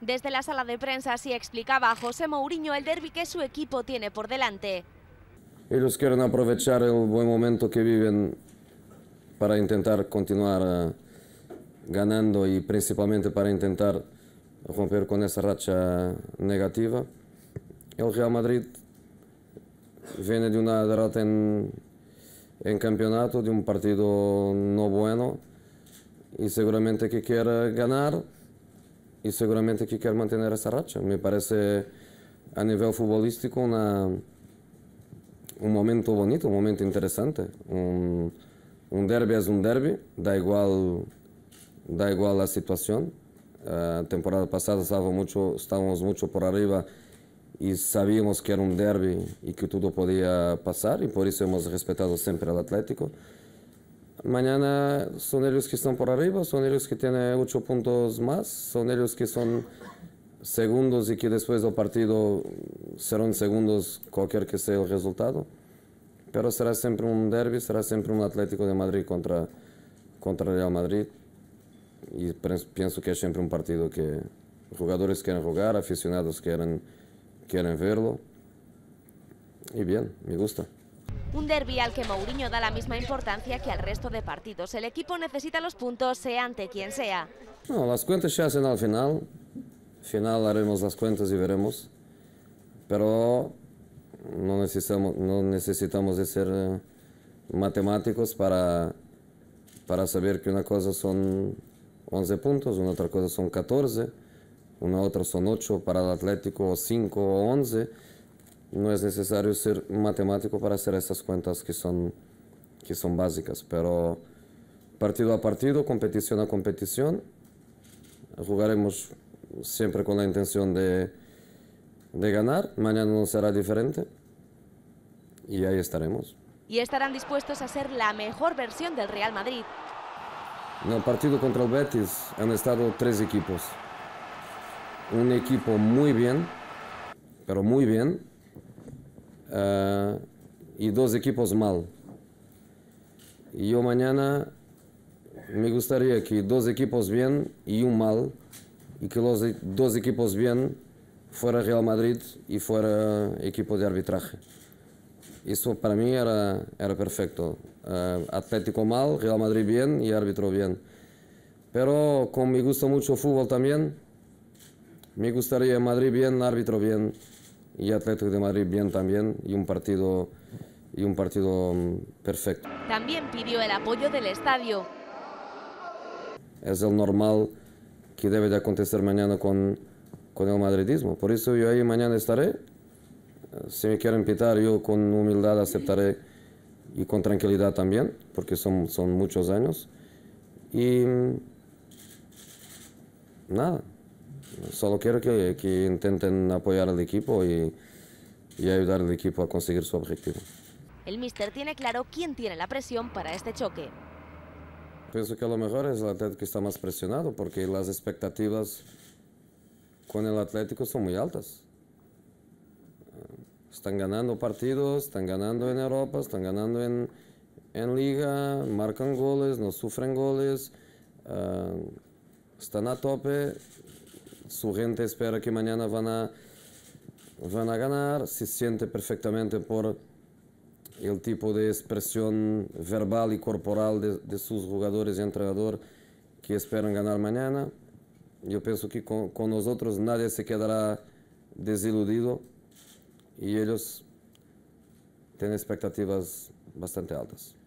Desde la sala de prensa así explicaba a José Mourinho el derby que su equipo tiene por delante. Ellos quieren aprovechar el buen momento que viven para intentar continuar eh, ganando y principalmente para intentar romper con esa racha negativa. El Real Madrid viene de una derrota en, en campeonato, de un partido no bueno y seguramente que quiera ganar. e seguramente que quer manter essa racha. Me parece a nível futbolístico um um momento bonito, um momento interessante um um derby é um derby, da igual, dá igual a situação a temporada passada estávamos muito estávamos muito por arriba e sabíamos que era um derby e que tudo podia passar e por isso hemos respeitado sempre o Atlético. Mañana son ellos que están por arriba, son ellos que tienen ocho puntos más, son ellos que son segundos y que después del partido serán segundos cualquier que sea el resultado. Pero será siempre un derby, será siempre un Atlético de Madrid contra, contra Real Madrid. Y pienso que es siempre un partido que jugadores quieren jugar, aficionados quieren, quieren verlo. Y bien, me gusta. Un derby al que Mourinho da la misma importancia que al resto de partidos. El equipo necesita los puntos, sea ante quien sea. No, las cuentas se hacen al final. final haremos las cuentas y veremos. Pero no necesitamos, no necesitamos de ser eh, matemáticos para, para saber que una cosa son 11 puntos, una otra cosa son 14, una otra son 8 para el Atlético o 5 o 11 no es necesario ser matemático para hacer esas cuentas que son, que son básicas, pero partido a partido, competición a competición, jugaremos siempre con la intención de, de ganar, mañana no será diferente y ahí estaremos. Y estarán dispuestos a ser la mejor versión del Real Madrid. En el partido contra el Betis han estado tres equipos. Un equipo muy bien, pero muy bien, eh, y dos equipos mal. Yo mañana me gustaría que dos equipos bien y un mal, y que los e-, dos equipos bien fuera Real Madrid y fuera equipo de arbitraje. Eso para mí era, era perfecto. Eh, Atlético mal, Real Madrid bien y árbitro bien. Pero como me gusta mucho el fútbol también, me gustaría Madrid bien, árbitro bien y Atlético de Madrid bien también y un partido y un partido mm, perfecto. También pidió el apoyo del estadio. Es el normal que debe de acontecer mañana con, con el madridismo. Por eso yo ahí mañana estaré. Si me quieren pitar, yo con humildad aceptaré y con tranquilidad también, porque son, son muchos años. Y mm, nada, Solo quiero que, que intenten apoyar al equipo y, y ayudar al equipo a conseguir su objetivo. El míster tiene claro quién tiene la presión para este choque. Pienso que a lo mejor es el Atlético que está más presionado porque las expectativas con el Atlético son muy altas. Están ganando partidos, están ganando en Europa, están ganando en, en Liga, marcan goles, no sufren goles, ah, están a tope. su espera que mañana van a, van a se sente perfectamente por o tipo de expressão verbal e corporal de, de jogadores e y entrenador que esperam ganhar mañana. eu penso que com nós outros nadie se quedará desiludido e eles têm expectativas bastante altas.